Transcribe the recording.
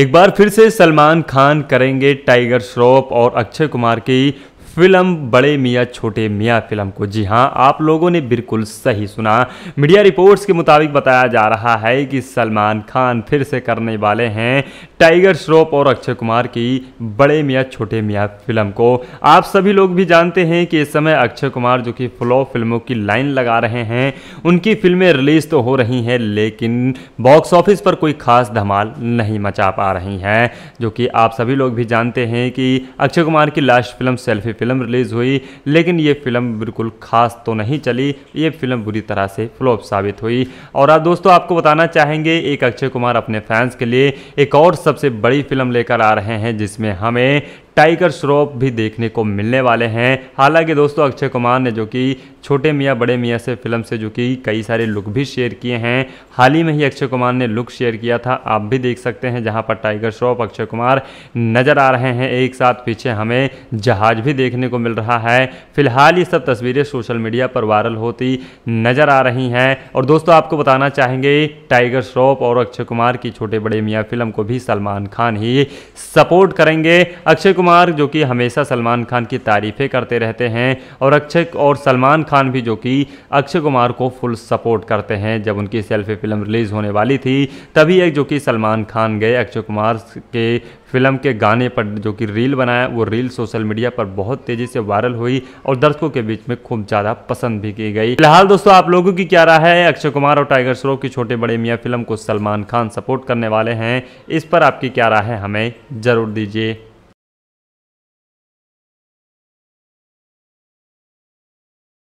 एक बार फिर से सलमान खान करेंगे टाइगर श्रॉफ और अक्षय कुमार की फिल्म बड़े मियाँ छोटे मियाँ फिल्म को जी हाँ आप लोगों ने बिल्कुल सही सुना मीडिया रिपोर्ट्स के मुताबिक बताया जा रहा है कि सलमान खान फिर से करने वाले हैं टाइगर श्रॉफ और अक्षय कुमार की बड़े मियाँ छोटे मियाँ फिल्म को आप सभी लोग भी जानते हैं कि इस समय अक्षय कुमार जो कि फ्लॉ फिल्मों की लाइन लगा रहे हैं उनकी फिल्में रिलीज तो हो रही हैं लेकिन बॉक्स ऑफिस पर कोई खास धमाल नहीं मचा पा रही हैं जो कि आप सभी लोग भी जानते हैं कि अक्षय कुमार की last film Selfie film release हुई लेकिन ये फिल्म बिल्कुल खास तो नहीं चली ये फिल्म बुरी तरह से फ्लॉप साबित हुई और आप दोस्तों आपको बताना चाहेंगे एक अक्षय कुमार अपने फैंस के लिए एक और सबसे बड़ी फिल्म लेकर आ रहे हैं जिसमें हमें टाइगर श्रॉफ भी देखने को मिलने वाले हैं हालांकि दोस्तों अक्षय कुमार ने जो कि छोटे मियाँ बड़े मियाँ से फिल्म से जो कि कई सारे लुक भी शेयर किए हैं हाल ही में ही अक्षय कुमार ने लुक शेयर किया था आप भी देख सकते हैं जहाँ पर टाइगर श्रॉफ अक्षय कुमार नज़र आ रहे हैं एक साथ पीछे हमें जहाज भी देखने को मिल रहा है फिलहाल ये सब तस्वीरें सोशल मीडिया पर वायरल होती नज़र आ रही हैं और दोस्तों आपको बताना चाहेंगे टाइगर श्रॉफ और अक्षय कुमार की छोटे बड़े मियाँ फिल्म को भी सलमान खान ही सपोर्ट करेंगे अक्षय कुमार जो कि हमेशा सलमान खान की तारीफें करते रहते हैं और अक्षय और सलमान खान भी जो कि अक्षय कुमार को फुल सपोर्ट करते हैं जब उनकी सेल्फी फिल्म रिलीज़ होने वाली थी तभी एक जो कि सलमान खान गए अक्षय कुमार के फिल्म के गाने पर जो कि रील बनाया वो रील सोशल मीडिया पर बहुत तेज़ी से वायरल हुई और दर्शकों के बीच में खूब ज़्यादा पसंद भी की गई फिलहाल दोस्तों आप लोगों की क्या राय है अक्षय कुमार और टाइगर श्रॉफ की छोटे बड़े मियाँ फिल्म को सलमान खान सपोर्ट करने वाले हैं इस पर आपकी क्या राय है हमें ज़रूर दीजिए